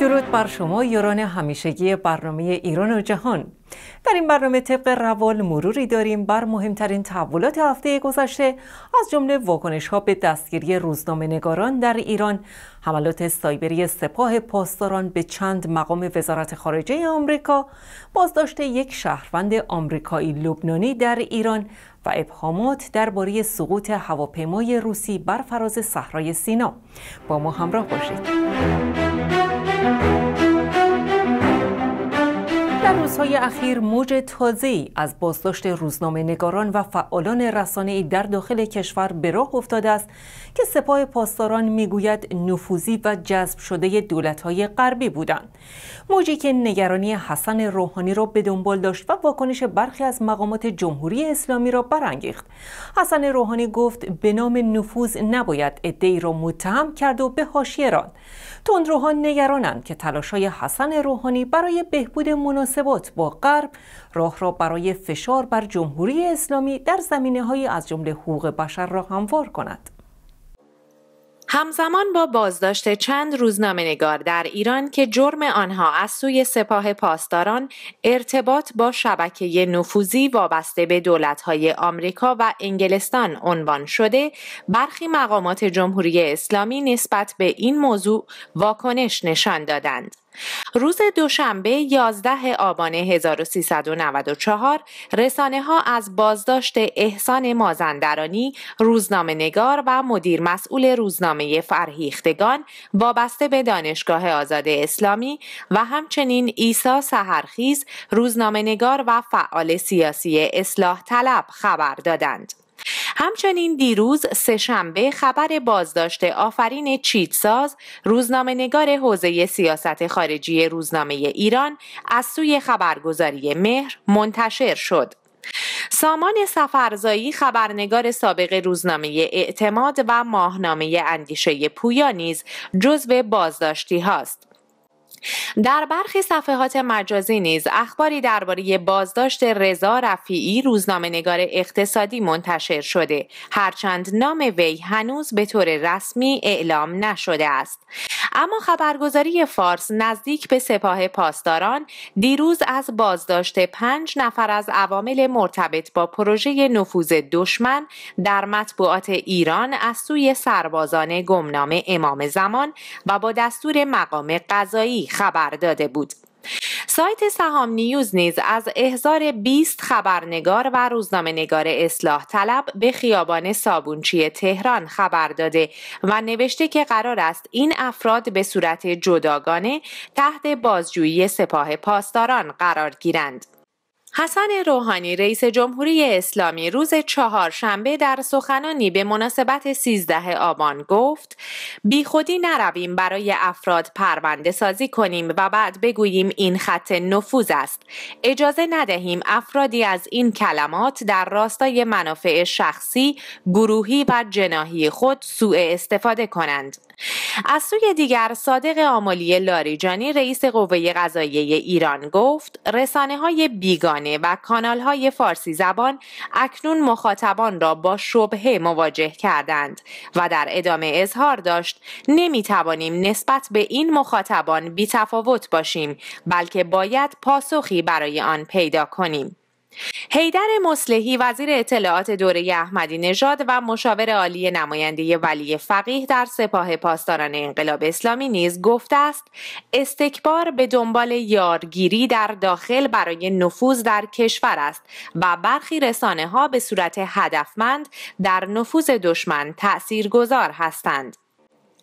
درود بر شما یوران همیشگی برنامه ایران و جهان در این برنامه طبق روال مروری داریم بر مهمترین تحولات هفته گذشته از جمله واکنش ها به دستگیری روزنامه نگاران در ایران حملات سایبری سپاه پاسداران به چند مقام وزارت خارجه آمریکا بازداشت یک شهروند آمریکایی لبنانی در ایران و ابهامات درباره سقوط هواپیمای روسی بر فراز صحرای سینا با ما همراه باشید روزهای اخیر موج تازه از بازداشت روزنامه نگاران و فعالان رسانه در داخل کشور به راه افتاده است که سپاه پاسداران میگوید نفوذی و جذب شده های غربی بودند. موجی که نگرانی حسن روحانی را به دنبال داشت و واکنش برخی از مقامات جمهوری اسلامی را برانگیخت. حسن روحانی گفت به نام نفوذ نباید ادعی را متهم کرد و به حاشیه راند. تندروها نگرانند که های حسن روحانی برای بهبود مناسبات با غرب راه را برای فشار بر جمهوری اسلامی در زمینه های از جمله حقوق بشر را هموار کند. همزمان با بازداشت چند روزنامه نگار در ایران که جرم آنها از سوی سپاه پاسداران ارتباط با شبکه نفوذی وابسته به دولتهای آمریکا و انگلستان عنوان شده، برخی مقامات جمهوری اسلامی نسبت به این موضوع واکنش نشان دادند. روز دوشنبه 11 آبان 1394 رسانه ها از بازداشت احسان مازندرانی روزنامه نگار و مدیر مسئول روزنامه فرهیختگان وابسته به دانشگاه آزاد اسلامی و همچنین ایسا سهرخیز روزنامه نگار و فعال سیاسی اصلاح طلب خبر دادند. همچنین دیروز سهشنبه خبر بازداشت آفرین چیتساز روزنامه نگار حوزه سیاست خارجی روزنامه ایران از سوی خبرگزاری مهر منتشر شد. سامان سفرزایی خبرنگار سابق روزنامه اعتماد و ماهنامه اندیشه پویا نیز جزو بازداشتی هاست. در برخی صفحات مجازی نیز اخباری درباره بازداشت رضا رفیعی نگار اقتصادی منتشر شده هرچند نام وی هنوز به طور رسمی اعلام نشده است اما خبرگزاری فارس نزدیک به سپاه پاسداران دیروز از بازداشت پنج نفر از عوامل مرتبط با پروژه نفوذ دشمن در مطبوعات ایران از سوی سربازان گمنام امام زمان و با دستور مقام قضایی خبر داده بود. سایت سهام نیوز نیز از احضار 20 خبرنگار و روزنامه نگار اصلاح طلب به خیابان صابونچی تهران خبر داده و نوشته که قرار است این افراد به صورت جداگانه تحت بازجویی سپاه پاسداران قرار گیرند. حسن روحانی رئیس جمهوری اسلامی روز چهارشنبه در سخنانی به مناسبت 13 آبان گفت بیخودی نرویم برای افراد پرونده سازی کنیم و بعد بگوییم این خط نفوذ است اجازه ندهیم افرادی از این کلمات در راستای منافع شخصی گروهی و جناهی خود سوء استفاده کنند از سوی دیگر صادق آمالی لاریجانی رئیس قوه قضاییه ایران گفت رسانه های بیگانه و کانال های فارسی زبان اکنون مخاطبان را با شبه مواجه کردند و در ادامه اظهار داشت نمی توانیم نسبت به این مخاطبان بی تفاوت باشیم بلکه باید پاسخی برای آن پیدا کنیم. حیدر مصلحی وزیر اطلاعات دوره احمدی نژاد و مشاور عالی نماینده ولی فقیه در سپاه پاسداران انقلاب اسلامی نیز گفته است استکبار به دنبال یارگیری در داخل برای نفوذ در کشور است و برخی رسانه ها به صورت هدفمند در نفوذ دشمن تأثیر گذار هستند.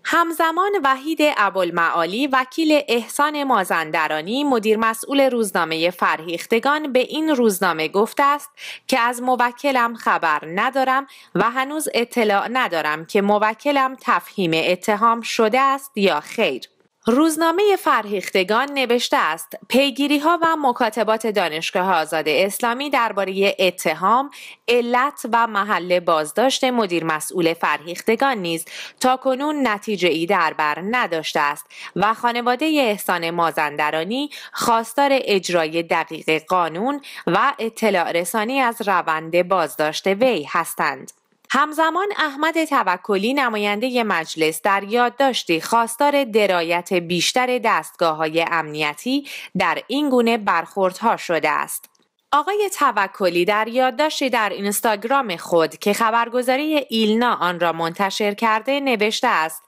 همزمان وحید ابوالمعالی وکیل احسان مازندرانی مدیر مسئول روزنامه فرهیختگان به این روزنامه گفته است که از موکلم خبر ندارم و هنوز اطلاع ندارم که موکلم تفهیم اتهام شده است یا خیر روزنامه فرهیختگان نوشته است پیگیری ها و مکاتبات دانشگاه آزاد اسلامی درباره اتهام، علت و محل بازداشت مدیر مسئول فرهیختگان نیز تا کنون نتیجه ای در بر نداشته است و خانواده احسان مازندرانی خواستار اجرای دقیق قانون و اطلاع رسانی از روند بازداشت وی هستند. همزمان احمد توکلی نماینده مجلس در یادداشتی خواستار درایت بیشتر دستگاه های امنیتی در این گونه برخوردها شده است. آقای توکلی در یادداشتی در اینستاگرام خود که خبرگزاری ایلنا آن را منتشر کرده نوشته است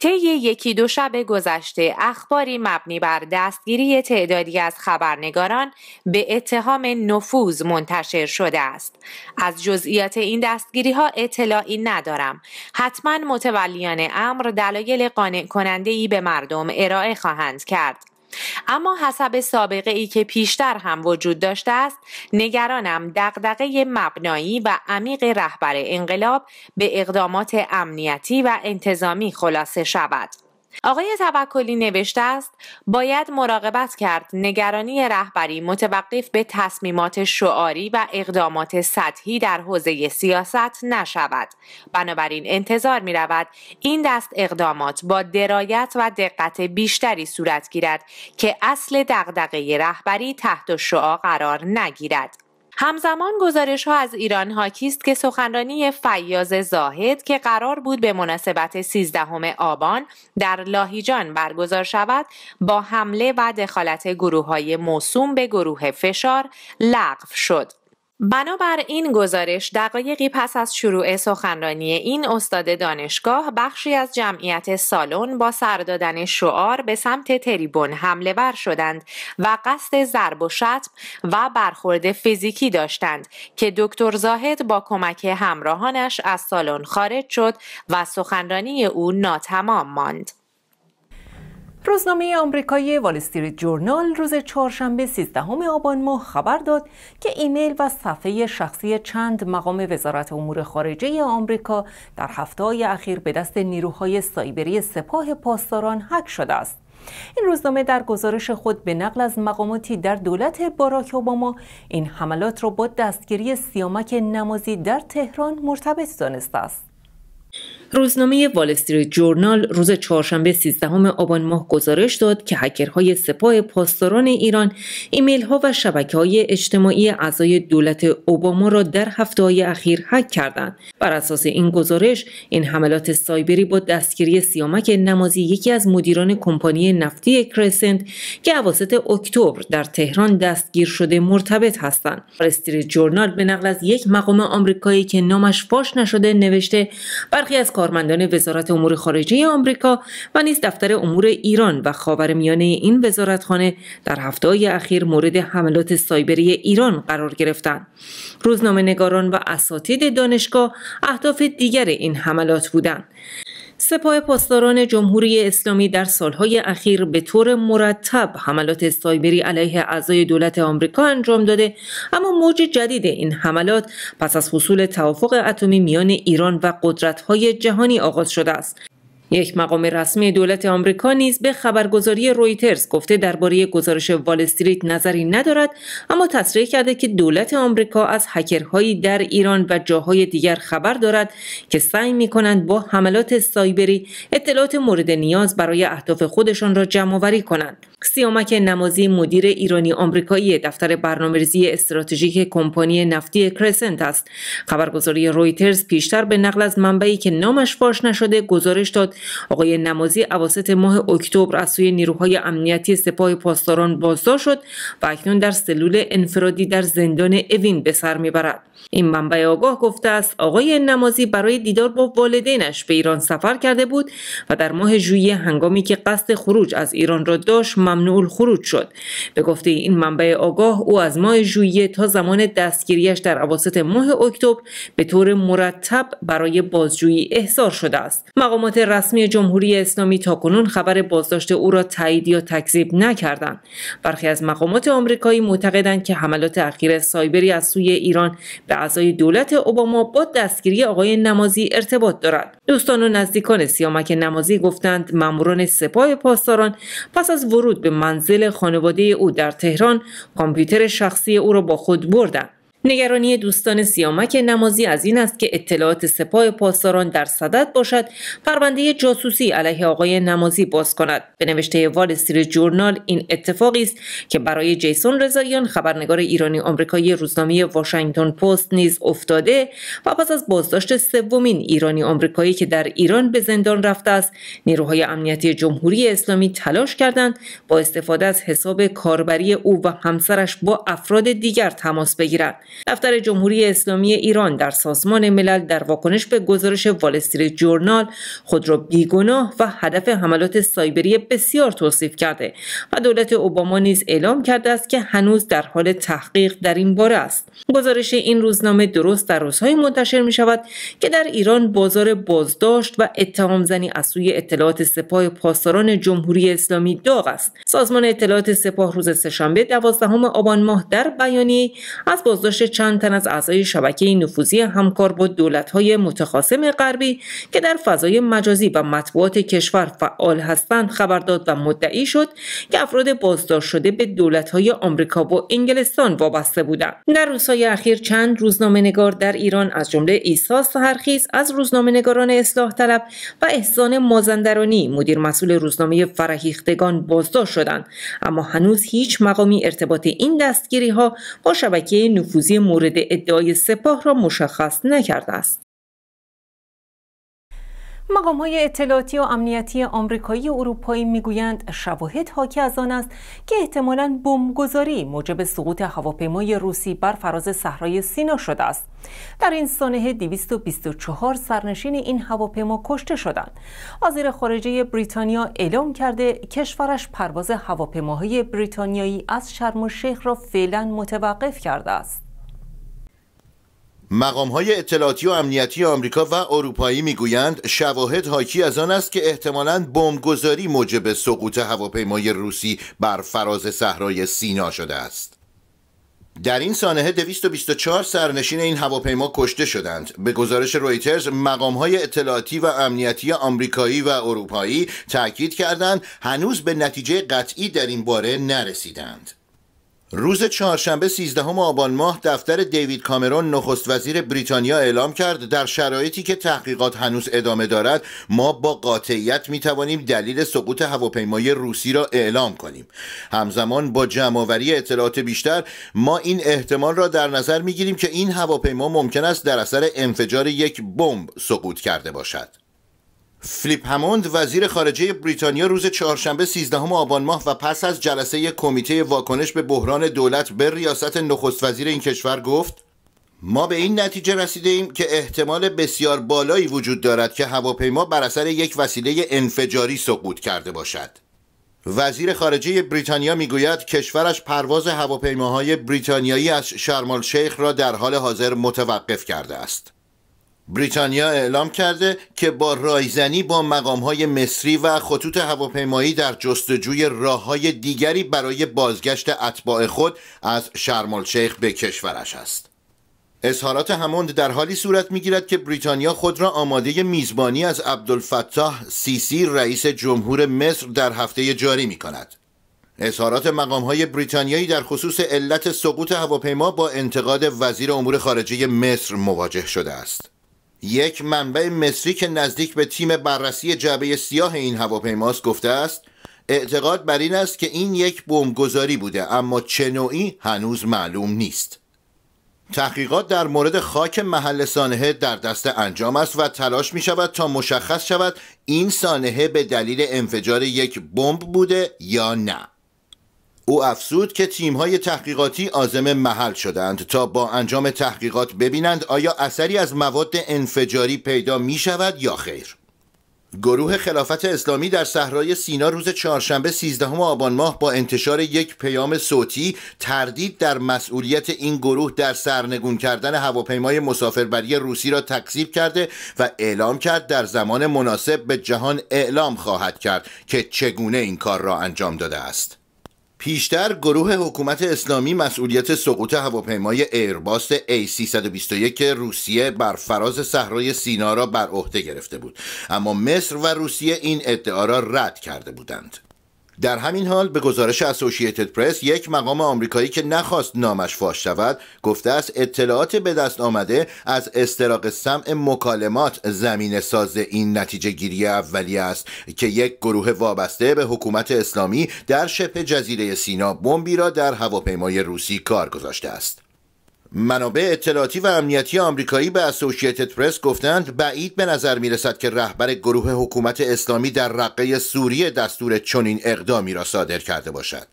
طی یکی دو شب گذشته اخباری مبنی بر دستگیری تعدادی از خبرنگاران به اتهام نفوذ منتشر شده است از جزئیات این دستگیری ها اطلاعی ندارم حتما متولیان امر دلایل قانع کننده ای به مردم ارائه خواهند کرد اما حسب سابقه ای که پیشتر هم وجود داشته است نگرانم دقدقه مبنایی و عمیق رهبر انقلاب به اقدامات امنیتی و انتظامی خلاصه شود آقای توکلی نوشته است باید مراقبت کرد نگرانی رهبری متوقف به تصمیمات شعاری و اقدامات سطحی در حوزه سیاست نشود بنابراین انتظار می رود این دست اقدامات با درایت و دقت بیشتری صورت گیرد که اصل دغدغه رهبری تحت شعا قرار نگیرد همزمان گزارش ها از ایران هاکیست که سخنرانی فیاز زاهد که قرار بود به مناسبت 13 آبان در لاهیجان برگزار شود با حمله و دخالت گروه های موسوم به گروه فشار لغو شد. بنابر این گزارش دقایقی پس از شروع سخنرانی این استاد دانشگاه بخشی از جمعیت سالن با سر دادن شعار به سمت تریبون حمله ور شدند و قصد ضرب و شتم و برخورد فیزیکی داشتند که دکتر زاهد با کمک همراهانش از سالن خارج شد و سخنرانی او ناتمام ماند. روزنامه آمریکایی وال جورنال روز چهارشنبه 13 آبان ماه خبر داد که ایمیل و صفحه شخصی چند مقام وزارت امور خارجه آمریکا در هفته های اخیر به دست نیروهای سایبری سپاه پاسداران هک شده است. این روزنامه در گزارش خود به نقل از مقاماتی در دولت باراک اوباما این حملات را با دستگیری سیامک نمازی در تهران مرتبط دانسته است. روزنامه وال جورنال روز چهارشنبه 13 آبان ماه گزارش داد که هکرهای سپاه پاسداران ایران ایمیل ها و شبکه های اجتماعی اعضای دولت اوباما را در هفته های اخیر هک کردند. بر اساس این گزارش این حملات سایبری با دستگیری سیامک نمازی یکی از مدیران کمپانی نفتی کرسنت که اواسط اکتبر در تهران دستگیر شده مرتبط هستند. وال جورنال به نقل از یک مقام آمریکایی که نامش فاش نشده نوشته برخی از کارمندان وزارت امور خارجه آمریکا و نیز دفتر امور ایران و خاورمیانه این وزارتخانه در هفته اخیر مورد حملات سایبری ایران قرار گرفتند. روزنامه نگاران و اساتید دانشگاه اهداف دیگر این حملات بودند. سپاه پاسداران جمهوری اسلامی در سالهای اخیر به طور مرتب حملات سایبری علیه اعضای دولت آمریکا انجام داده اما موج جدید این حملات پس از حصول توافق اتمی میان ایران و قدرت‌های جهانی آغاز شده است یک مقام رسمی دولت آمریکا نیز به خبرگزاری رویترز گفته درباره گزارش وال استریت نظری ندارد اما تصریح کرده که دولت آمریکا از هکرهایی در ایران و جاهای دیگر خبر دارد که سعی می کنند با حملات سایبری اطلاعات مورد نیاز برای اهداف خودشان را جمعآوری کنند سیامک نمازی مدیر ایرانی آمریکایی دفتر برنامه‌ریزی استراتژیک کمپانی نفتی کرسنت است خبرگزاری رویترز پیشتر به نقل از منبعی که نامش فاش نشده گزارش داد آقای نمازی اواسط ماه اکتبر از سوی نیروهای امنیتی سپاه پاسداران بازداشت شد و اکنون در سلول انفرادی در زندان اوین به سر میبرد این منبع آگاه گفته است آقای نمازی برای دیدار با والدینش به ایران سفر کرده بود و در ماه ژوئیه هنگامی که قصد خروج از ایران را داشت ممنوع خروج شد به گفته این منبع آگاه او از ماه ژوئیه تا زمان دستگیریش در اواسط ماه اکتبر به طور مرتب برای بازجویی احضار شده است مقامات رسمی رسمی جمهوری اسلامی کنون خبر بازداشت او را تایید یا تکذیب نکردند برخی از مقامات آمریکایی معتقدند که حملات اخیر سایبری از سوی ایران به اعضای دولت اوباما با دستگیری آقای نمازی ارتباط دارد دوستان و نزدیکان سیامک نمازی گفتند ماموران سپاه پاسداران پس از ورود به منزل خانواده او در تهران کامپیوتر شخصی او را با خود بردند نگرانی دوستان سیامک نمازی از این است که اطلاعات سپاه پاسداران در صدد باشد پرونده جاسوسی علیه آقای نمازی باز کند به نوشته وال جورنال این اتفاقی است که برای جیسون رضاییان خبرنگار ایرانی آمریکایی روزنامه واشنگتن پست نیز افتاده و پس از بازداشت سومین ایرانی آمریکایی که در ایران به زندان رفته است نیروهای امنیتی جمهوری اسلامی تلاش کردند با استفاده از حساب کاربری او و همسرش با افراد دیگر تماس بگیرند دفتر جمهوری اسلامی ایران در سازمان ملل در واکنش به گزارش والستریت جورنال خود را بیگناه و هدف حملات سایبری بسیار توصیف کرده و دولت اوباما نیز اعلام کرده است که هنوز در حال تحقیق در این باره است گزارش این روزنامه درست در روزهای منتشر می شود که در ایران بازار بازداشت و زنی از سوی اطلاعات سپاه پاسداران جمهوری اسلامی داغ است سازمان اطلاعات سپاه روز سهشنبه دوازدهم آبان ماه در بیانیه از بازداشت گزارش چند تن از اعضای شبکه نفوذی همکار با دولت‌های متخاصم غربی که در فضای مجازی و مطبوعات کشور فعال هستند خبر داد و مدعی شد که افراد بازداشت شده به دولت‌های آمریکا و انگلستان وابسته بودند. در روزهای اخیر چند نگار در ایران از جمله عیسی سهرخیز از روزنامه‌نگاران اصلاح طلب و احسان مازندرانی مدیر مسئول روزنامه فرهیختگان بازداشت شدند اما هنوز هیچ مقامی ارتباط این دستگیری ها با شبکه نفوذی پیروزی مورد ادعای سپاه را مشخص نکرده است. مقام های اطلاعاتی و امنیتی آمریکایی و اروپایی میگویند شواهد حاکی از آن است که احتمالاً بمبگذاری موجب سقوط هواپیمای روسی بر فراز صحرای سینا شده است. در این سانحه 224 سرنشین این هواپیما کشته شدند. وزیر خارجه بریتانیا اعلام کرده کشورش پرواز هواپیماهای بریتانیایی از شرم و شیخ را فعلا متوقف کرده است. مقام های اطلاعاتی و امنیتی آمریکا و اروپایی میگویند شواهد حاکی از آن است که احتمالاً بمبگذاری موجب سقوط هواپیمای روسی بر فراز صحرای سینا شده است. در این سانحه 224 سرنشین این هواپیما کشته شدند به گزارش رویترز مقامهای اطلاعاتی و امنیتی آمریکایی و اروپایی تاکید کردند هنوز به نتیجه قطعی در این باره نرسیدند روز چهارشنبه 13 آبان ماه دفتر دیوید کامرون نخست وزیر بریتانیا اعلام کرد در شرایطی که تحقیقات هنوز ادامه دارد ما با قاطعیت می توانیم دلیل سقوط هواپیمای روسی را اعلام کنیم همزمان با جمعآوری اطلاعات بیشتر ما این احتمال را در نظر می گیریم که این هواپیما ممکن است در اثر انفجار یک بمب سقوط کرده باشد فلیپ هموند وزیر خارجه بریتانیا روز چهارشنبه 13 آبان ماه و پس از جلسه کمیته واکنش به بحران دولت به ریاست نخست وزیر این کشور گفت ما به این نتیجه رسیده ایم که احتمال بسیار بالایی وجود دارد که هواپیما بر اثر یک وسیله انفجاری سقوط کرده باشد وزیر خارجه بریتانیا میگوید کشورش پرواز هواپیماهای بریتانیایی از شیخ را در حال حاضر متوقف کرده است بریتانیا اعلام کرده که با رایزنی با های مصری و خطوط هواپیمایی در جستجوی راههای دیگری برای بازگشت اتباع خود از شرمالشیخ به کشورش است. اظهارات هموند در حالی صورت میگیرد که بریتانیا خود را آماده میزبانی از عبدالفتاح سیسی رئیس جمهور مصر در هفته جاری می کند. اظهارات های بریتانیایی در خصوص علت سقوط هواپیما با انتقاد وزیر امور خارجه مصر مواجه شده است. یک منبع مصری که نزدیک به تیم بررسی جعبه سیاه این هواپیماست گفته است اعتقاد بر این است که این یک بمبگذاری بوده اما چه نوعی هنوز معلوم نیست تحقیقات در مورد خاک محل سانحه در دست انجام است و تلاش می شود تا مشخص شود این سانحه به دلیل انفجار یک بمب بوده یا نه او افزود که تیم‌های تحقیقاتی عازم محل شدند تا با انجام تحقیقات ببینند آیا اثری از مواد انفجاری پیدا می شود یا خیر. گروه خلافت اسلامی در صحرای سینا روز چهارشنبه 13 آبان ماه با انتشار یک پیام صوتی تردید در مسئولیت این گروه در سرنگون کردن هواپیمای مسافربری روسی را تکذیب کرده و اعلام کرد در زمان مناسب به جهان اعلام خواهد کرد که چگونه این کار را انجام داده است. پیشتر گروه حکومت اسلامی مسئولیت سقوط هواپیمای ایرباس A321 روسیه بر فراز صحرای سینا را بر عهده گرفته بود اما مصر و روسیه این ادعا را رد کرده بودند در همین حال به گزارش اسوشیتد پرس یک مقام آمریکایی که نخواست نامش فاش شود گفته است اطلاعات به دست آمده از استراق سمع مکالمات زمین ساز این نتیجه گیری اولیه است که یک گروه وابسته به حکومت اسلامی در شبه جزیره سینا بمبی را در هواپیمای روسی کار گذاشته است منابع اطلاعاتی و امنیتی آمریکایی به اسوشیتد پرس گفتند بعید به نظر می رسد که رهبر گروه حکومت اسلامی در رقه سوریه دستور چنین اقدامی را صادر کرده باشد.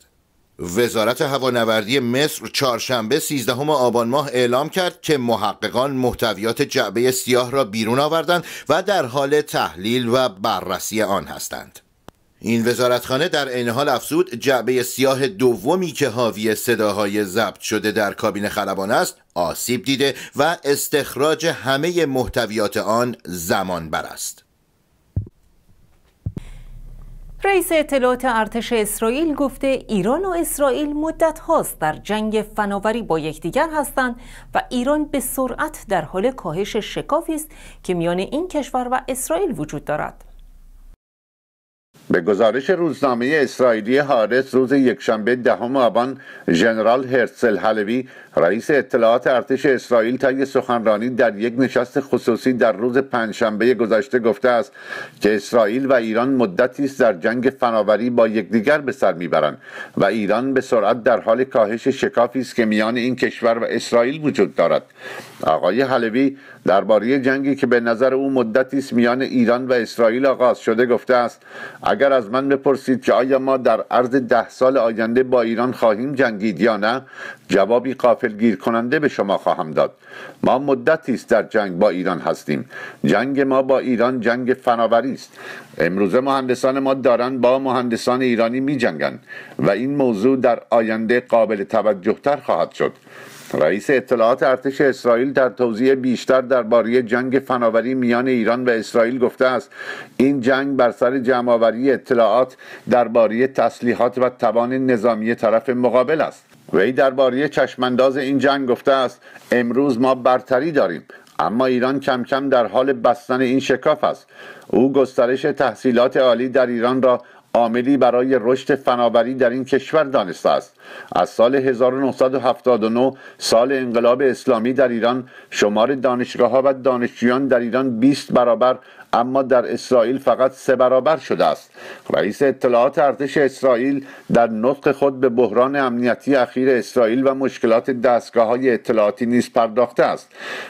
وزارت هوانوردی مصر چهارشنبه 13 آبان ماه اعلام کرد که محققان محتویات جعبه سیاه را بیرون آوردند و در حال تحلیل و بررسی آن هستند. این وزارتخانه در این حال افزود جعبه سیاه دومی که حاوی صداهای ضبط شده در کابین خلبان است آسیب دیده و استخراج همه محتویات آن زمان بر است رئیس اطلاعات ارتش اسرائیل گفته ایران و اسرائیل مدت هاست در جنگ فناوری با یکدیگر هستند و ایران به سرعت در حال کاهش شکافی است که میان این کشور و اسرائیل وجود دارد. به گزارش روزنامه اسرائیلی هارس روز یکشنبه دهم آبان ژنرال هرسل حلوی رئیس اطلاعات ارتش اسرائیل طی سخنرانی در یک نشست خصوصی در روز پنجشنبه گذشته گفته است که اسرائیل و ایران مدتی است در جنگ فناوری با یکدیگر به سر میبرند و ایران به سرعت در حال کاهش شکافی است که میان این کشور و اسرائیل وجود دارد آقای حلوی درباره جنگی که به نظر او مدتی است میان ایران و اسرائیل آغاز شده گفته است اگر از من بپرسید که آیا ما در عرض ده سال آینده با ایران خواهیم جنگید یا نه جوابی قافل غافلگیر کننده به شما خواهم داد ما مدتی است در جنگ با ایران هستیم جنگ ما با ایران جنگ فناوری است امروزه مهندسان ما دارند با مهندسان ایرانی می جنگن و این موضوع در آینده قابل توجه خواهد شد رئیس اطلاعات ارتش اسرائیل در توضیح بیشتر درباره جنگ فناوری میان ایران و اسرائیل گفته است این جنگ بر سر جمعآوری اطلاعات درباره تسلیحات و توان نظامی طرف مقابل است وی درباره چشمانداز این جنگ گفته است امروز ما برتری داریم اما ایران کم کم در حال بستن این شکاف است او گسترش تحصیلات عالی در ایران را عاملی برای رشد فناوری در این کشور دانسته است از سال 1979 سال انقلاب اسلامی در ایران شمار ها و دانشجویان در ایران 20 برابر اما در اسرائیل فقط سه برابر شده است رئیس اطلاعات ارتش اسرائیل در نطق خود به بحران امنیتی اخیر اسرائیل و مشکلات دستگاه های اطلاعاتی نیز پرداخته است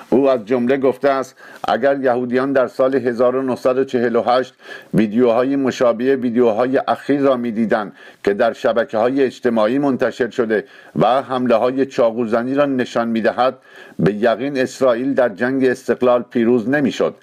او از جمله گفته است اگر یهودیان در سال 1948 ویدیوهای مشابه ویدیوهای اخیر را میدیدند که در شبکه های اجتماعی منتشر شده و حمله های چاقوزنی را نشان میدهد به یقین اسرائیل در جنگ استقلال پیروز نمیشد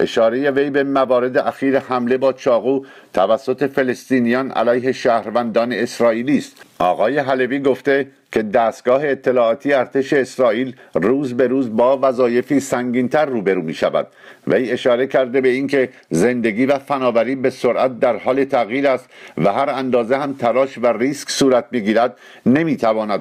اشاره وی به موارد اخیر حمله با چاقو توسط فلسطینیان علیه شهروندان اسرائیلی است آقای حلبی گفته که دستگاه اطلاعاتی ارتش اسرائیل روز به روز با وظایفی سنگینتر روبرو می شود وی اشاره کرده به اینکه زندگی و فناوری به سرعت در حال تغییر است و هر اندازه هم تراش و ریسک صورت می گیرد نمی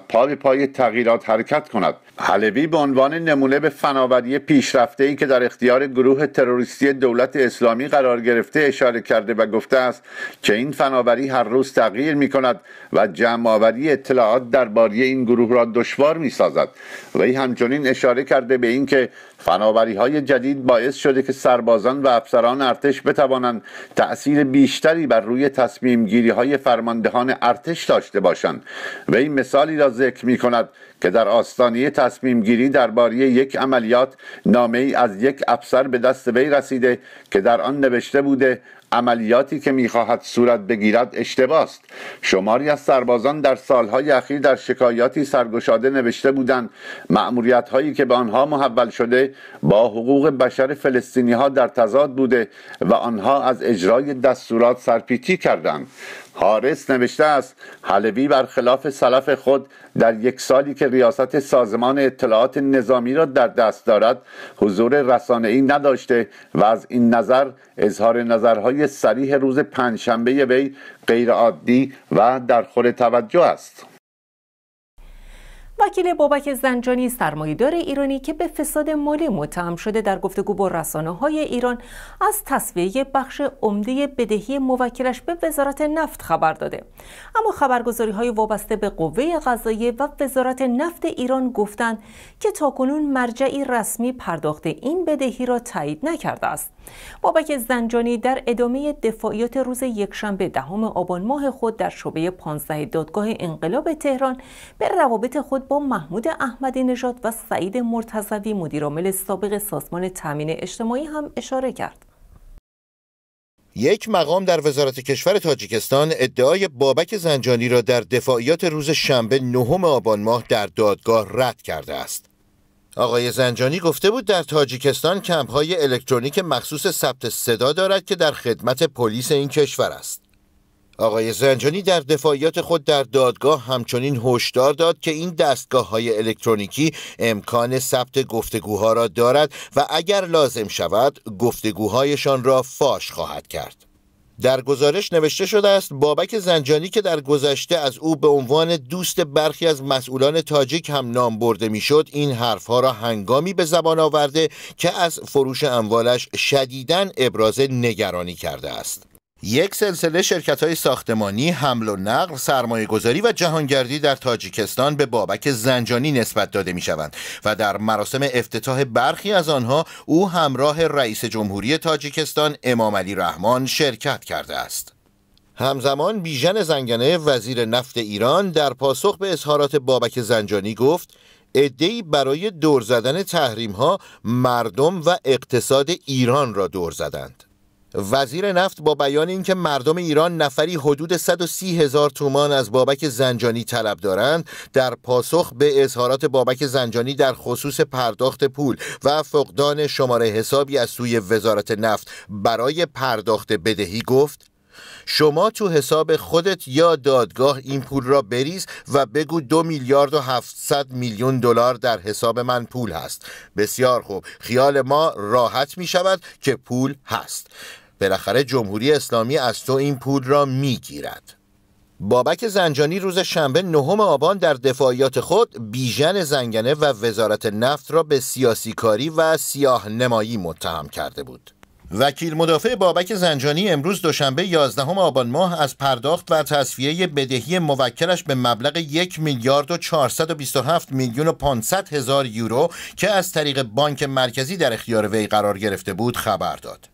پا به پای تغییرات حرکت کند حلبی به عنوان نمونه به فناوری پیشرفته ای که در اختیار گروه تروریستی دولت اسلامی قرار گرفته اشاره کرده و گفته است که این فناوری هر روز تغییر می کند و جمع جمعآوری اطلاعات درباره این گروه را دشوار می سازد وی همچنین اشاره کرده به اینکه فناوری های جدید باعث شده که سربازان و افسران ارتش بتوانند تأثیر بیشتری بر روی تصمیم گیری های فرماندهان ارتش داشته باشند وی مثالی را ذکر می کند که در آستانه تصمیم گیری درباره یک عملیات نامه ای از یک افسر به دست وی رسیده که در آن نوشته بوده عملیاتی که میخواهد صورت بگیرد اشتباه است شماری از سربازان در سالهای اخیر در شکایاتی سرگشاده نوشته بودند مأموریت هایی که به آنها محول شده با حقوق بشر فلسطینی ها در تضاد بوده و آنها از اجرای دستورات سرپیچی کردند حارس نوشته است حلوی برخلاف سلف خود در یک سالی که ریاست سازمان اطلاعات نظامی را در دست دارد حضور ای نداشته و از این نظر اظهار نظرهای سریح روز پنجشنبه وی غیرعادی و در خور توجه است وکیل بابک زنجانی سرمایهدار ایرانی که به فساد مالی متهم شده در گفتگو با رسانه های ایران از تصویه بخش عمده بدهی موکلش به وزارت نفت خبر داده اما خبرگزاری های وابسته به قوه قضاییه و وزارت نفت ایران گفتند که تاکنون مرجعی رسمی پرداخت این بدهی را تایید نکرده است بابک زنجانی در ادامه دفاعیات روز یکشنبه دهم آبان ماه خود در شعبه 15 دادگاه انقلاب تهران به روابط خود با محمود احمدی نژاد و سعید مرتضوی مدیرعامل سابق سازمان تامین اجتماعی هم اشاره کرد یک مقام در وزارت کشور تاجیکستان ادعای بابک زنجانی را در دفاعیات روز شنبه نهم آبان ماه در دادگاه رد کرده است. آقای زنجانی گفته بود در تاجیکستان کمپ‌های الکترونیک مخصوص ثبت صدا دارد که در خدمت پلیس این کشور است. آقای زنجانی در دفاعیات خود در دادگاه همچنین هشدار داد که این دستگاه های الکترونیکی امکان ثبت گفتگوها را دارد و اگر لازم شود گفتگوهایشان را فاش خواهد کرد. در گزارش نوشته شده است بابک زنجانی که در گذشته از او به عنوان دوست برخی از مسئولان تاجیک هم نام برده میشد این حرفها را هنگامی به زبان آورده که از فروش اموالش شدیداً ابراز نگرانی کرده است یک سلسله شرکت های ساختمانی، حمل و نقل، سرمایه گذاری و جهانگردی در تاجیکستان به بابک زنجانی نسبت داده می شوند و در مراسم افتتاح برخی از آنها او همراه رئیس جمهوری تاجیکستان امام علی رحمان شرکت کرده است. همزمان بیژن زنگنه وزیر نفت ایران در پاسخ به اظهارات بابک زنجانی گفت ادهی برای دور زدن تحریم ها مردم و اقتصاد ایران را دور زدند. وزیر نفت با بیان اینکه مردم ایران نفری حدود 130 هزار تومان از بابک زنجانی طلب دارند در پاسخ به اظهارات بابک زنجانی در خصوص پرداخت پول و فقدان شماره حسابی از سوی وزارت نفت برای پرداخت بدهی گفت شما تو حساب خودت یا دادگاه این پول را بریز و بگو دو میلیارد و هفتصد میلیون دلار در حساب من پول هست بسیار خوب خیال ما راحت می شود که پول هست بالاخره جمهوری اسلامی از تو این پول را می گیرد. بابک زنجانی روز شنبه نهم آبان در دفاعیات خود بیژن زنگنه و وزارت نفت را به سیاسی کاری و سیاه نمایی متهم کرده بود. وکیل مدافع بابک زنجانی امروز دوشنبه 11 آبان ماه از پرداخت و تصفیه بدهی موکلش به مبلغ 1 میلیارد و 427 میلیون و 500 هزار یورو که از طریق بانک مرکزی در اختیار وی قرار گرفته بود خبر داد.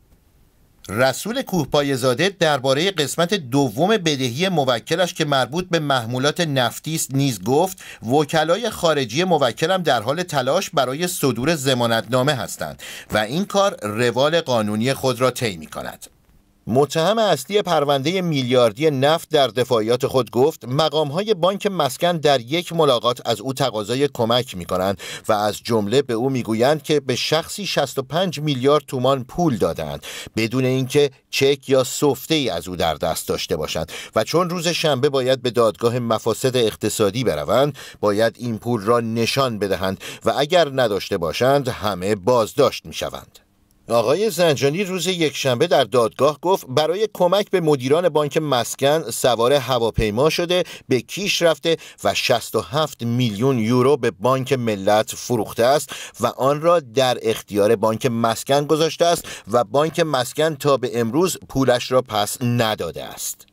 رسول کوهپای زاده درباره قسمت دوم بدهی موکلش که مربوط به محمولات نفتی است نیز گفت وکلای خارجی موکلم در حال تلاش برای صدور زمانتنامه هستند و این کار روال قانونی خود را طی می کند متهم اصلی پرونده میلیاردی نفت در دفاعیات خود گفت مقام های بانک مسکن در یک ملاقات از او تقاضای کمک می کنند و از جمله به او میگویند که به شخصی 65 میلیارد تومان پول دادند بدون اینکه چک یا سفته ای از او در دست داشته باشند و چون روز شنبه باید به دادگاه مفاسد اقتصادی بروند باید این پول را نشان بدهند و اگر نداشته باشند همه بازداشت می شوند آقای زنجانی روز یکشنبه در دادگاه گفت برای کمک به مدیران بانک مسکن سوار هواپیما شده به کیش رفته و 67 میلیون یورو به بانک ملت فروخته است و آن را در اختیار بانک مسکن گذاشته است و بانک مسکن تا به امروز پولش را پس نداده است.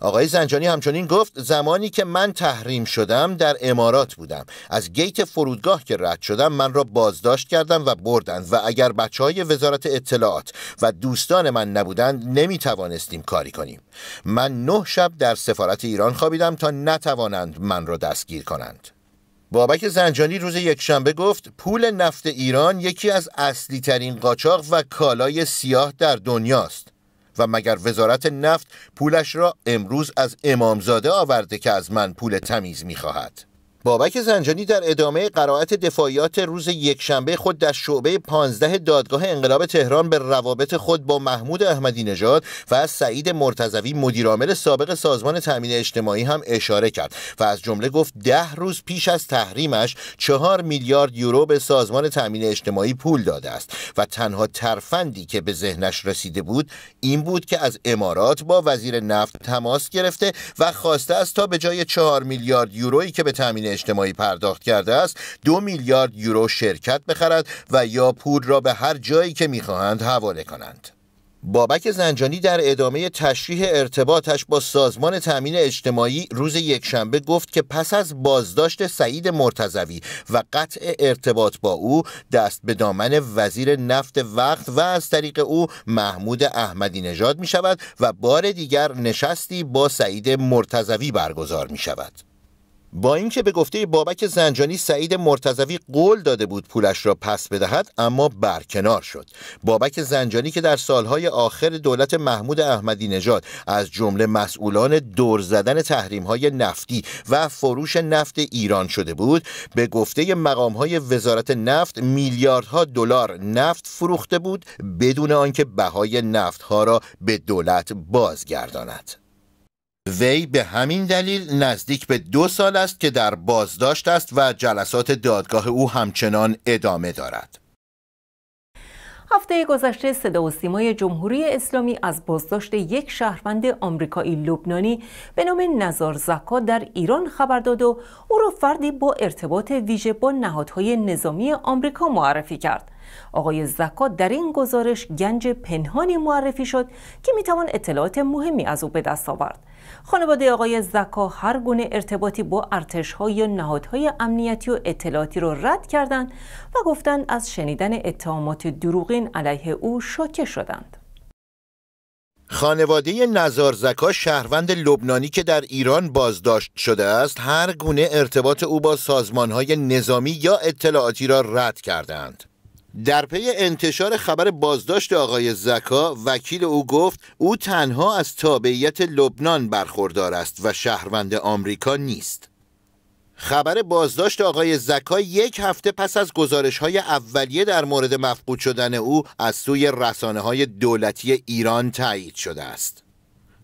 آقای زنجانی همچنین گفت زمانی که من تحریم شدم در امارات بودم از گیت فرودگاه که رد شدم من را بازداشت کردم و بردند و اگر بچه های وزارت اطلاعات و دوستان من نبودند نمی توانستیم کاری کنیم من نه شب در سفارت ایران خوابیدم تا نتوانند من را دستگیر کنند بابک زنجانی روز یکشنبه گفت پول نفت ایران یکی از اصلی ترین قاچاق و کالای سیاه در دنیاست و مگر وزارت نفت پولش را امروز از امامزاده آورده که از من پول تمیز میخواهد بابک زنجانی در ادامه قرائت دفاعیات روز یکشنبه خود در شعبه 15 دادگاه انقلاب تهران به روابط خود با محمود احمدی نژاد و سعید مرتضوی مدیرعامل سابق سازمان تامین اجتماعی هم اشاره کرد و از جمله گفت ده روز پیش از تحریمش چهار میلیارد یورو به سازمان تامین اجتماعی پول داده است و تنها ترفندی که به ذهنش رسیده بود این بود که از امارات با وزیر نفت تماس گرفته و خواسته است تا به جای چهار میلیارد یورویی که به تامین اجتماعی پرداخت کرده است دو میلیارد یورو شرکت بخرد و یا پول را به هر جایی که میخواهند حواله کنند. بابک زنجانی در ادامه تشریح ارتباطش با سازمان تامین اجتماعی روز یکشنبه گفت که پس از بازداشت سعید مرتزوی و قطع ارتباط با او دست به دامن وزیر نفت وقت و از طریق او محمود احمدی نژاد می شود و بار دیگر نشستی با سعید مرتزوی برگزار می شود. با اینکه به گفته بابک زنجانی سعید مرتضوی قول داده بود پولش را پس بدهد اما برکنار شد بابک زنجانی که در سالهای آخر دولت محمود احمدی نژاد از جمله مسئولان دور زدن تحریم‌های نفتی و فروش نفت ایران شده بود به گفته مقام‌های وزارت نفت میلیاردها دلار نفت فروخته بود بدون آنکه بهای نفتها را به دولت بازگرداند وی به همین دلیل نزدیک به دو سال است که در بازداشت است و جلسات دادگاه او همچنان ادامه دارد. هفته گذشته صدا و سیمای جمهوری اسلامی از بازداشت یک شهروند آمریکایی لبنانی به نام نزار زکا در ایران خبر داد و او را فردی با ارتباط ویژه با نهادهای نظامی آمریکا معرفی کرد. آقای زکا در این گزارش گنج پنهانی معرفی شد که میتوان اطلاعات مهمی از او به دست آورد. خانواده آقای زکا هر گونه ارتباطی با های یا نهادهای امنیتی و اطلاعاتی را رد کردند و گفتند از شنیدن اتهامات دروغین علیه او شوکه شدند. خانواده زکا شهروند لبنانی که در ایران بازداشت شده است هر گونه ارتباط او با سازمانهای نظامی یا اطلاعاتی را رد کردند. در پی انتشار خبر بازداشت آقای زکا وکیل او گفت او تنها از تابعیت لبنان برخوردار است و شهروند آمریکا نیست خبر بازداشت آقای زکا یک هفته پس از گزارش های اولیه در مورد مفقود شدن او از سوی رسانه های دولتی ایران تایید شده است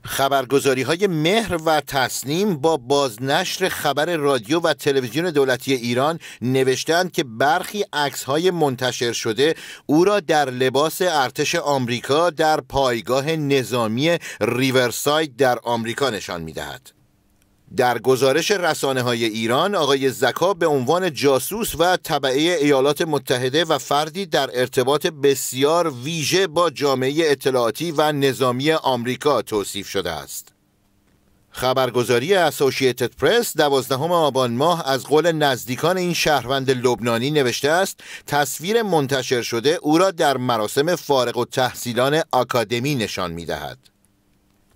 خبرگزاری های مهر و تسنیم با بازنشر خبر رادیو و تلویزیون دولتی ایران نوشتند که برخی عکس های منتشر شده او را در لباس ارتش آمریکا در پایگاه نظامی ریورساید در آمریکا نشان می در گزارش رسانه های ایران آقای زکا به عنوان جاسوس و طبعه ایالات متحده و فردی در ارتباط بسیار ویژه با جامعه اطلاعاتی و نظامی آمریکا توصیف شده است. خبرگزاری اسوشیتد پرس دوازدهم آبان ماه از قول نزدیکان این شهروند لبنانی نوشته است تصویر منتشر شده او را در مراسم فارغ و تحصیلان آکادمی نشان می دهد.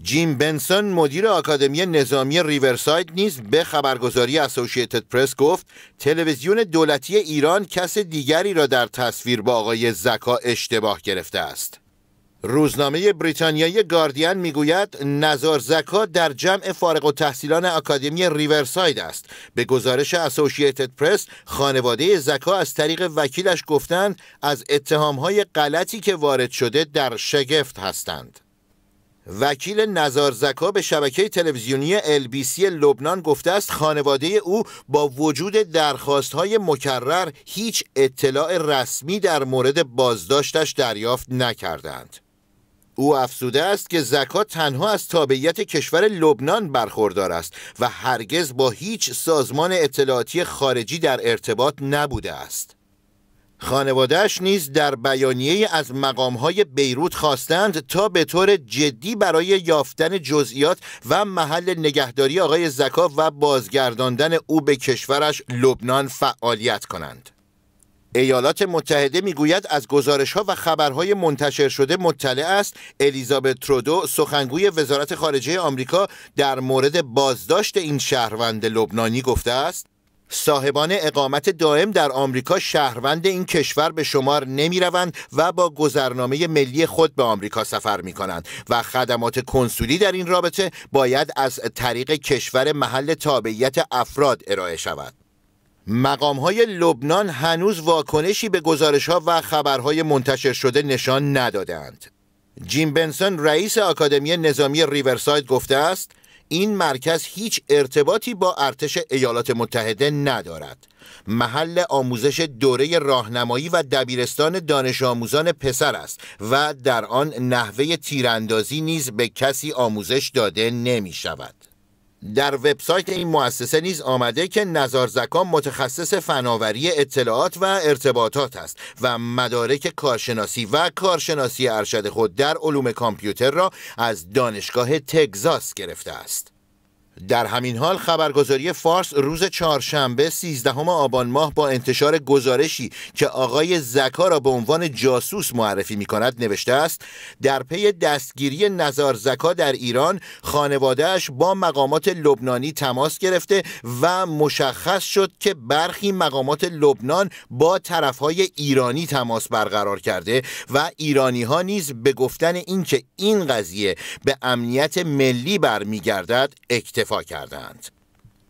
جیم بنسون مدیر آکادمی نظامی ریورساید نیز به خبرگزاری اسوسییتد پرس گفت تلویزیون دولتی ایران کس دیگری را در تصویر با آقای زکا اشتباه گرفته است روزنامه بریتانیایی گاردین میگوید نزار زکا در جمع فارغ و تحصیلان آکادمی ریورساید است به گزارش اسوشیتد پرس خانواده زکا از طریق وکیلش گفتند از اتهامهای غلطی که وارد شده در شگفت هستند وکیل نزار زکا به شبکه تلویزیونی سی لبنان گفته است خانواده او با وجود های مکرر هیچ اطلاع رسمی در مورد بازداشتش دریافت نکردند. او افزوده است که زکا تنها از تابعیت کشور لبنان برخوردار است و هرگز با هیچ سازمان اطلاعاتی خارجی در ارتباط نبوده است. خانوادهش نیز در بیانیه از مقامهای بیروت خواستند تا به طور جدی برای یافتن جزئیات و محل نگهداری آقای زکا و بازگرداندن او به کشورش لبنان فعالیت کنند. ایالات متحده میگوید از گزارش ها و خبرهای منتشر شده مطلع است الیزابت ترودو سخنگوی وزارت خارجه آمریکا در مورد بازداشت این شهروند لبنانی گفته است صاحبان اقامت دائم در آمریکا شهروند این کشور به شمار نمی روند و با گذرنامه ملی خود به آمریکا سفر می کنند و خدمات کنسولی در این رابطه باید از طریق کشور محل تابعیت افراد ارائه شود. مقام های لبنان هنوز واکنشی به گزارش ها و خبرهای منتشر شده نشان ندادند. جیم بنسون رئیس آکادمی نظامی ریورساید گفته است این مرکز هیچ ارتباطی با ارتش ایالات متحده ندارد محل آموزش دوره راهنمایی و دبیرستان دانش آموزان پسر است و در آن نحوه تیراندازی نیز به کسی آموزش داده نمی شود در وبسایت این مؤسسه نیز آمده که نظار زکام متخصص فناوری اطلاعات و ارتباطات است و مدارک کارشناسی و کارشناسی ارشد خود در علوم کامپیوتر را از دانشگاه تگزاس گرفته است. در همین حال خبرگزاری فارس روز چهارشنبه 13 آبان ماه با انتشار گزارشی که آقای زکا را به عنوان جاسوس معرفی می کند نوشته است در پی دستگیری نزار زکا در ایران خانوادهش با مقامات لبنانی تماس گرفته و مشخص شد که برخی مقامات لبنان با طرفهای ایرانی تماس برقرار کرده و ایرانی ها نیز به گفتن اینکه این قضیه به امنیت ملی برمیگردد اکتفا دفاع کردند.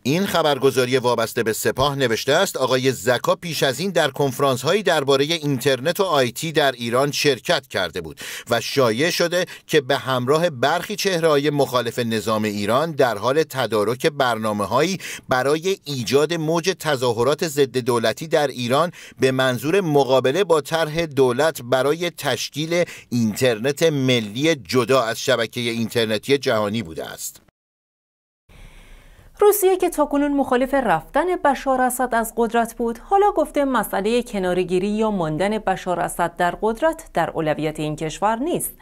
این خبرگزاری وابسته به سپاه نوشته است آقای زکا پیش از این در کنفرانس هایی درباره اینترنت و آیتی در ایران شرکت کرده بود و شایع شده که به همراه برخی های مخالف نظام ایران در حال تدارک برنامه هایی برای ایجاد موج تظاهرات ضد دولتی در ایران به منظور مقابله با طرح دولت برای تشکیل اینترنت ملی جدا از شبکه اینترنتی جهانی بوده است. روسیه که تاکنون مخالف رفتن بشار اسد از قدرت بود حالا گفته مسئله کنارگیری یا ماندن بشار اسد در قدرت در اولویت این کشور نیست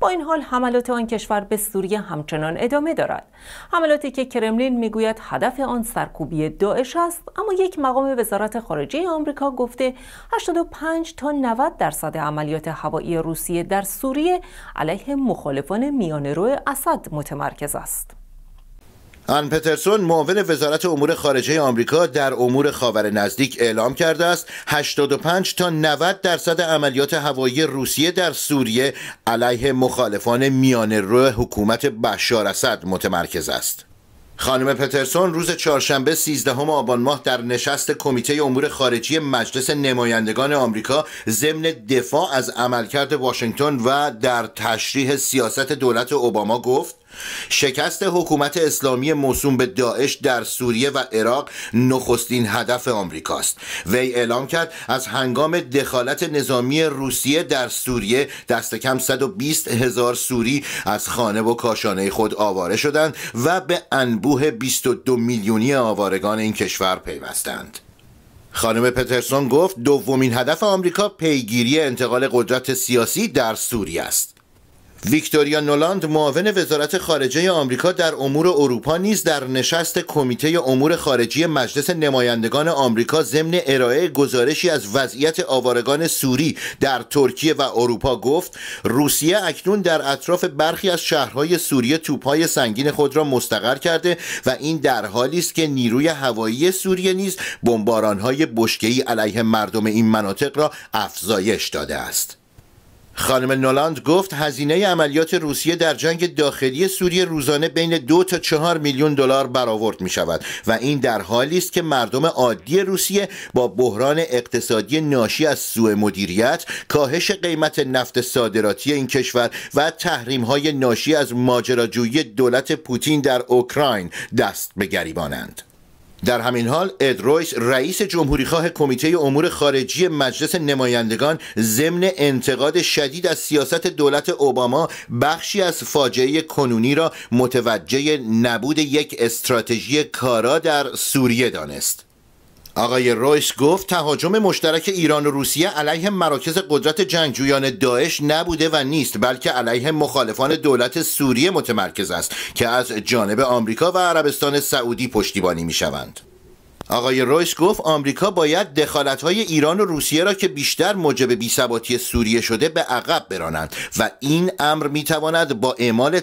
با این حال حملات آن کشور به سوریه همچنان ادامه دارد حملاتی که کرملین میگوید هدف آن سرکوبی داعش است اما یک مقام وزارت خارجه آمریکا گفته 85 تا 90 درصد عملیات هوایی روسیه در سوریه علیه مخالفان میانه روی اسد متمرکز است آن پترسون معاون وزارت امور خارجه آمریکا در امور خاور نزدیک اعلام کرده است 85 تا 90 درصد عملیات هوایی روسیه در سوریه علیه مخالفان میان رو حکومت بشار اسد متمرکز است. خانم پترسون روز چهارشنبه 13 آبان ماه در نشست کمیته امور خارجی مجلس نمایندگان آمریکا ضمن دفاع از عملکرد واشنگتن و در تشریح سیاست دولت اوباما گفت شکست حکومت اسلامی موسوم به داعش در سوریه و عراق نخستین هدف آمریکاست وی اعلام کرد از هنگام دخالت نظامی روسیه در سوریه دست کم 120 هزار سوری از خانه و کاشانه خود آواره شدند و به انبوه 22 میلیونی آوارگان این کشور پیوستند خانم پترسون گفت دومین هدف آمریکا پیگیری انتقال قدرت سیاسی در سوریه است ویکتوریا نولاند معاون وزارت خارجه آمریکا در امور اروپا نیز در نشست کمیته امور خارجی مجلس نمایندگان آمریکا ضمن ارائه گزارشی از وضعیت آوارگان سوری در ترکیه و اروپا گفت روسیه اکنون در اطراف برخی از شهرهای سوریه توپهای سنگین خود را مستقر کرده و این در حالی است که نیروی هوایی سوریه نیز بمبارانهای بشکهای علیه مردم این مناطق را افزایش داده است خانم نولاند گفت هزینه عملیات روسیه در جنگ داخلی سوریه روزانه بین دو تا چهار میلیون دلار برآورد می شود و این در حالی است که مردم عادی روسیه با بحران اقتصادی ناشی از سوء مدیریت، کاهش قیمت نفت صادراتی این کشور و تحریم های ناشی از ماجراجویی دولت پوتین در اوکراین دست به گریبانند. در همین حال اد رویس رئیس جمهوریخواه کمیته امور خارجی مجلس نمایندگان ضمن انتقاد شدید از سیاست دولت اوباما بخشی از فاجعه کنونی را متوجه نبود یک استراتژی کارا در سوریه دانست آقای رویس گفت تهاجم مشترک ایران و روسیه علیه مراکز قدرت جنگجویان داعش نبوده و نیست بلکه علیه مخالفان دولت سوریه متمرکز است که از جانب آمریکا و عربستان سعودی پشتیبانی می شوند. آقای رویس گفت آمریکا باید های ایران و روسیه را که بیشتر موجب بیثباتی سوریه شده به عقب برانند و این امر میتواند با اعمال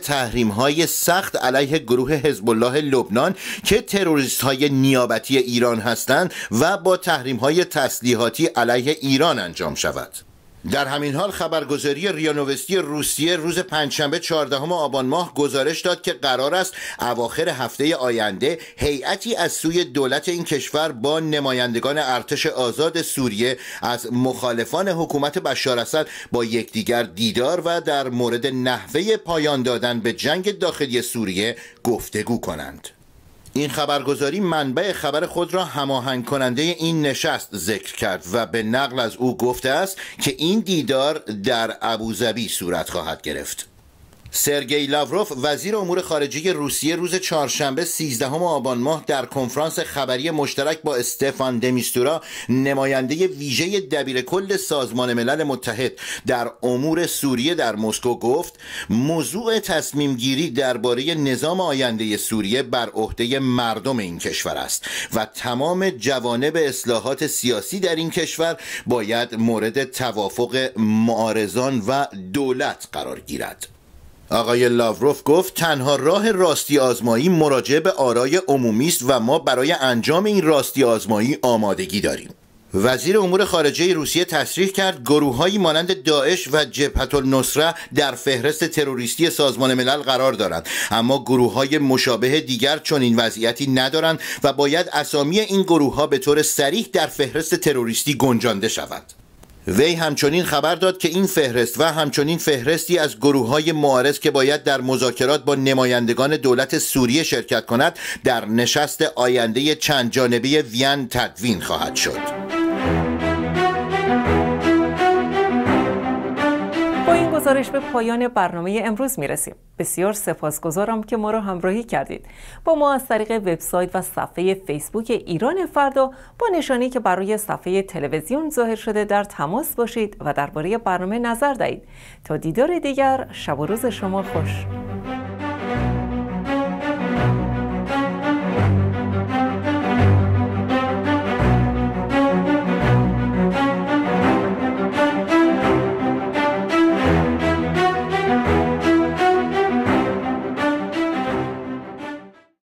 های سخت علیه گروه حزب الله لبنان که های نیابتی ایران هستند و با های تسلیحاتی علیه ایران انجام شود. در همین حال خبرگزاری ریانوستی روسیه روز پنجشنبه 14 آبان ماه گزارش داد که قرار است اواخر هفته آینده هیئتی از سوی دولت این کشور با نمایندگان ارتش آزاد سوریه از مخالفان حکومت بشار اسد با یکدیگر دیدار و در مورد نحوه پایان دادن به جنگ داخلی سوریه گفتگو کنند. این خبرگزاری منبع خبر خود را هماهنگ کننده این نشست ذکر کرد و به نقل از او گفته است که این دیدار در ابوظبی صورت خواهد گرفت سرگئی لاوروف وزیر امور خارجه روسیه روز چهارشنبه 13 آبان ماه در کنفرانس خبری مشترک با استفان دمیستورا نماینده ویژه دبیر کل سازمان ملل متحد در امور سوریه در مسکو گفت موضوع تصمیم گیری درباره نظام آینده سوریه بر عهده مردم این کشور است و تمام جوانب اصلاحات سیاسی در این کشور باید مورد توافق معارضان و دولت قرار گیرد آقای لاوروف گفت تنها راه راستی آزمایی مراجعه به آرای عمومی است و ما برای انجام این راستی آزمایی آمادگی داریم وزیر امور خارجه روسیه تصریح کرد گروههایی مانند داعش و جبهت النصره در فهرست تروریستی سازمان ملل قرار دارند اما گروه های مشابه دیگر چون این وضعیتی ندارند و باید اسامی این گروهها به طور سریح در فهرست تروریستی گنجانده شوند وی همچنین خبر داد که این فهرست و همچنین فهرستی از گروه های معارض که باید در مذاکرات با نمایندگان دولت سوریه شرکت کند در نشست آینده چند جانبه وین تدوین خواهد شد. گزارش به پایان برنامه امروز میرسیم بسیار سپاسگزارم که ما را همراهی کردید با ما از طریق وبسایت و صفحه فیسبوک ایران فردا با نشانی که برای صفحه تلویزیون ظاهر شده در تماس باشید و درباره برنامه نظر دهید تا دیدار دیگر شب و روز شما خوش